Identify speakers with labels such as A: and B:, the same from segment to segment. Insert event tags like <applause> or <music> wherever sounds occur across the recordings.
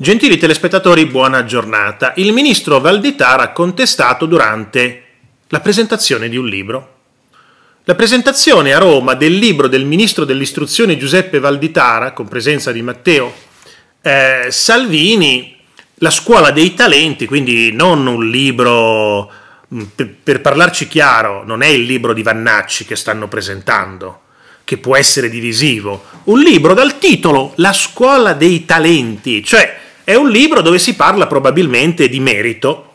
A: Gentili telespettatori, buona giornata. Il ministro Valditara ha contestato durante la presentazione di un libro. La presentazione a Roma del libro del ministro dell'istruzione Giuseppe Valditara, con presenza di Matteo eh, Salvini, La scuola dei talenti, quindi non un libro, mm, per, per parlarci chiaro, non è il libro di Vannacci che stanno presentando, che può essere divisivo, un libro dal titolo La scuola dei talenti, cioè è un libro dove si parla probabilmente di merito.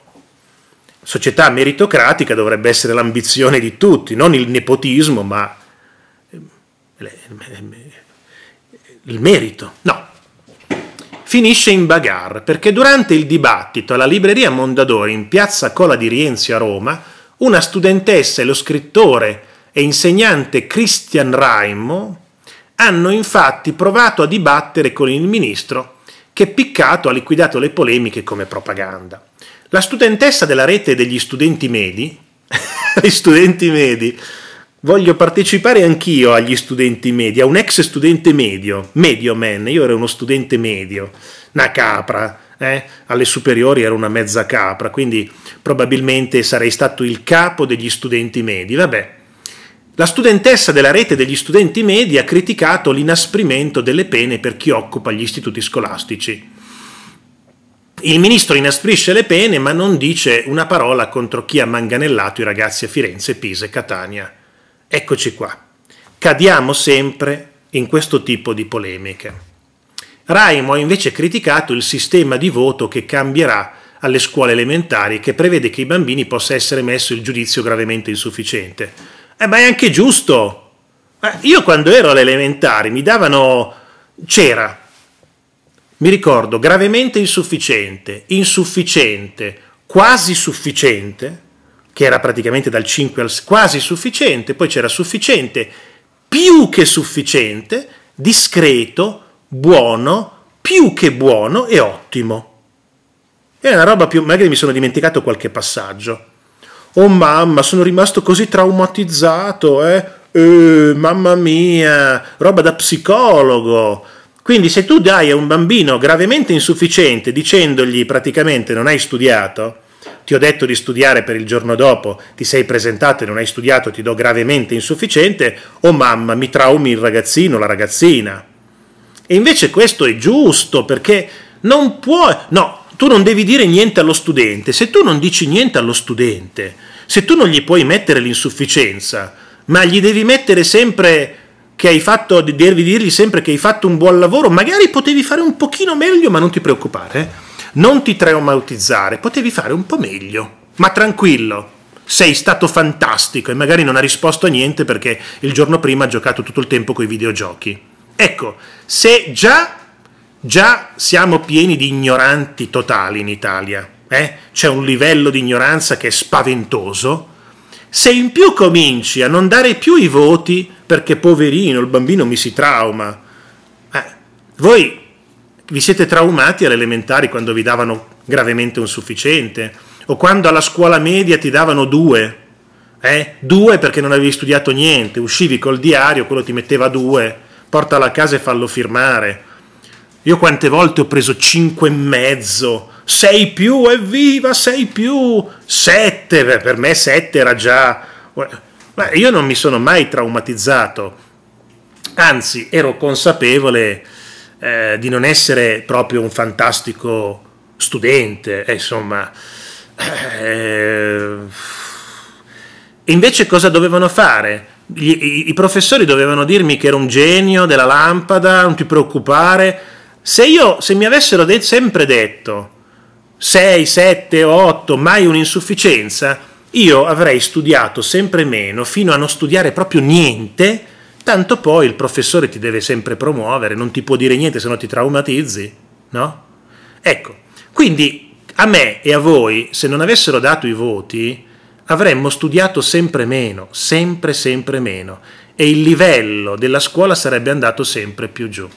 A: Società meritocratica dovrebbe essere l'ambizione di tutti, non il nepotismo, ma eh, il merito. No. Finisce in bagarre perché durante il dibattito alla libreria Mondadori in piazza Cola di Rienzi a Roma, una studentessa e lo scrittore e insegnante Christian Raimo hanno infatti provato a dibattere con il ministro che Piccato ha liquidato le polemiche come propaganda. La studentessa della rete degli studenti medi, <laughs> gli studenti medi, voglio partecipare anch'io agli studenti medi, a un ex studente medio, medio man, io ero uno studente medio, una capra, eh? alle superiori ero una mezza capra, quindi probabilmente sarei stato il capo degli studenti medi, vabbè, la studentessa della rete degli studenti medi ha criticato l'inasprimento delle pene per chi occupa gli istituti scolastici. Il ministro inasprisce le pene ma non dice una parola contro chi ha manganellato i ragazzi a Firenze, Pisa e Catania. Eccoci qua. Cadiamo sempre in questo tipo di polemiche. Raimo ha invece criticato il sistema di voto che cambierà alle scuole elementari che prevede che i bambini possa essere messo il giudizio gravemente insufficiente eh, ma è anche giusto. io quando ero alle elementari mi davano c'era. Mi ricordo gravemente insufficiente, insufficiente, quasi sufficiente, che era praticamente dal 5 al quasi sufficiente, poi c'era sufficiente, più che sufficiente, discreto, buono, più che buono e ottimo. È una roba più, magari mi sono dimenticato qualche passaggio, oh mamma, sono rimasto così traumatizzato, eh? eh mamma mia, roba da psicologo. Quindi se tu dai a un bambino gravemente insufficiente dicendogli praticamente non hai studiato, ti ho detto di studiare per il giorno dopo, ti sei presentato e non hai studiato, ti do gravemente insufficiente, oh mamma, mi traumi il ragazzino, la ragazzina. E invece questo è giusto perché non può... No, tu non devi dire niente allo studente, se tu non dici niente allo studente, se tu non gli puoi mettere l'insufficienza, ma gli devi mettere sempre che hai fatto, devi dirgli sempre che hai fatto un buon lavoro, magari potevi fare un pochino meglio, ma non ti preoccupare, eh. non ti traumatizzare, potevi fare un po' meglio, ma tranquillo, sei stato fantastico e magari non ha risposto a niente perché il giorno prima ha giocato tutto il tempo con i videogiochi. Ecco, se già Già siamo pieni di ignoranti totali in Italia, eh? c'è un livello di ignoranza che è spaventoso. Se in più cominci a non dare più i voti perché poverino, il bambino mi si trauma, eh, voi vi siete traumati alle elementari quando vi davano gravemente un sufficiente o quando alla scuola media ti davano due, eh? due perché non avevi studiato niente, uscivi col diario, quello ti metteva due, portalo a casa e fallo firmare io quante volte ho preso 5 e mezzo, 6 più, evviva, 6 più, 7, per me 7 era già... Ma io non mi sono mai traumatizzato, anzi ero consapevole eh, di non essere proprio un fantastico studente, eh, insomma... e eh, invece cosa dovevano fare? Gli, i, I professori dovevano dirmi che ero un genio della lampada, non ti preoccupare, se, io, se mi avessero de- sempre detto 6, 7, 8, mai un'insufficienza, io avrei studiato sempre meno fino a non studiare proprio niente, tanto poi il professore ti deve sempre promuovere, non ti può dire niente se no ti traumatizzi, no? Ecco, quindi a me e a voi, se non avessero dato i voti, avremmo studiato sempre meno, sempre sempre meno, e il livello della scuola sarebbe andato sempre più giù.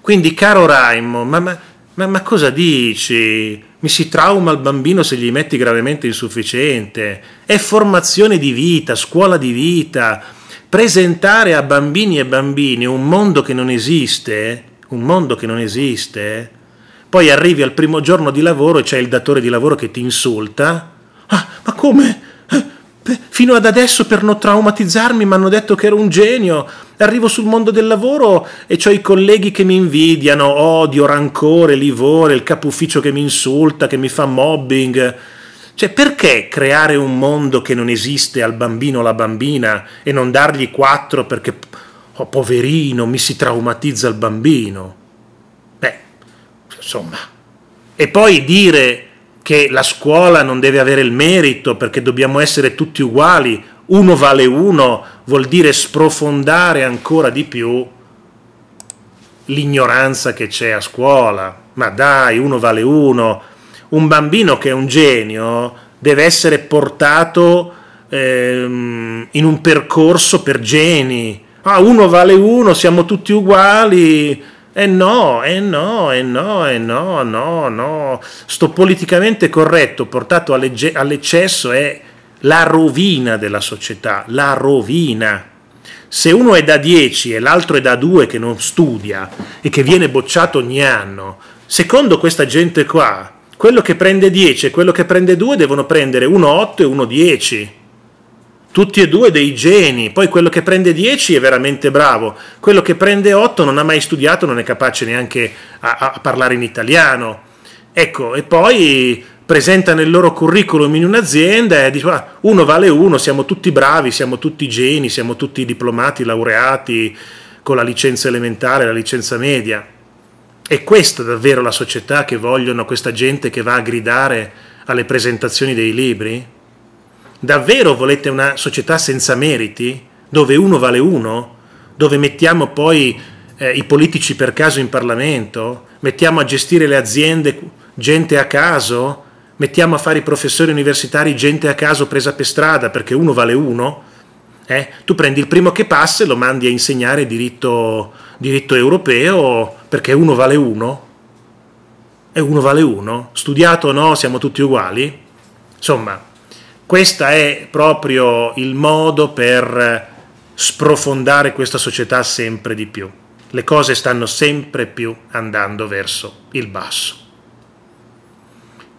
A: Quindi, caro Raimo, ma, ma, ma, ma cosa dici? Mi si trauma il bambino se gli metti gravemente insufficiente. È formazione di vita, scuola di vita. Presentare a bambini e bambini un mondo che non esiste, un mondo che non esiste, poi arrivi al primo giorno di lavoro e c'è il datore di lavoro che ti insulta. Ah, ma come? fino ad adesso per non traumatizzarmi mi hanno detto che ero un genio, arrivo sul mondo del lavoro e ho i colleghi che mi invidiano, odio, rancore, livore, il capo ufficio che mi insulta, che mi fa mobbing. Cioè, perché creare un mondo che non esiste al bambino o alla bambina e non dargli quattro perché, oh poverino, mi si traumatizza il bambino? Beh, insomma. E poi dire che la scuola non deve avere il merito perché dobbiamo essere tutti uguali, uno vale uno, vuol dire sprofondare ancora di più l'ignoranza che c'è a scuola. Ma dai, uno vale uno. Un bambino che è un genio deve essere portato ehm, in un percorso per geni. Ah, uno vale uno, siamo tutti uguali e eh no, eh no, eh no, e eh no, no, no. Sto politicamente corretto portato all'eccesso è la rovina della società, la rovina. Se uno è da 10 e l'altro è da 2 che non studia e che viene bocciato ogni anno, secondo questa gente qua, quello che prende 10 e quello che prende 2 devono prendere uno 8 e uno 10 tutti e due dei geni, poi quello che prende 10 è veramente bravo, quello che prende 8 non ha mai studiato, non è capace neanche a, a parlare in italiano. Ecco, e poi presentano il loro curriculum in un'azienda e dice, ah, uno vale uno, siamo tutti bravi, siamo tutti geni, siamo tutti diplomati, laureati con la licenza elementare, la licenza media. E questa è davvero la società che vogliono questa gente che va a gridare alle presentazioni dei libri? Davvero volete una società senza meriti? Dove uno vale uno? Dove mettiamo poi eh, i politici per caso in Parlamento? Mettiamo a gestire le aziende gente a caso? Mettiamo a fare i professori universitari gente a caso presa per strada perché uno vale uno? Eh? Tu prendi il primo che passa e lo mandi a insegnare diritto, diritto europeo perché uno vale uno? E uno vale uno? Studiato o no, siamo tutti uguali? Insomma, questo è proprio il modo per sprofondare questa società sempre di più. Le cose stanno sempre più andando verso il basso.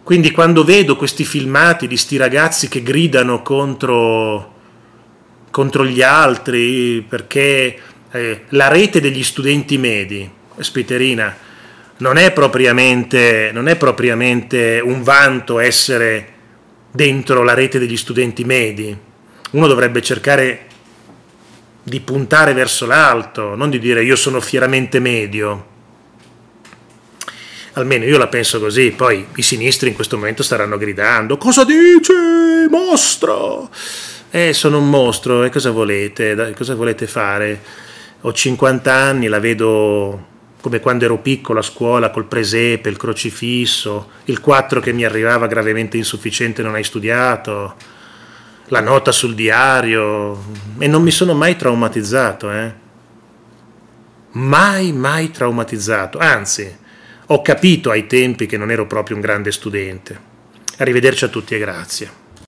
A: Quindi quando vedo questi filmati di sti ragazzi che gridano contro, contro gli altri perché eh, la rete degli studenti medi, Spiterina, non è, non è propriamente un vanto essere dentro la rete degli studenti medi. Uno dovrebbe cercare di puntare verso l'alto, non di dire io sono fieramente medio. Almeno io la penso così, poi i sinistri in questo momento staranno gridando cosa dici mostro? Eh sono un mostro e cosa volete? Cosa volete fare? Ho 50 anni, la vedo come quando ero piccolo a scuola col presepe, il crocifisso, il 4 che mi arrivava gravemente insufficiente non hai studiato, la nota sul diario e non mi sono mai traumatizzato, eh? Mai, mai traumatizzato, anzi, ho capito ai tempi che non ero proprio un grande studente. Arrivederci a tutti e grazie.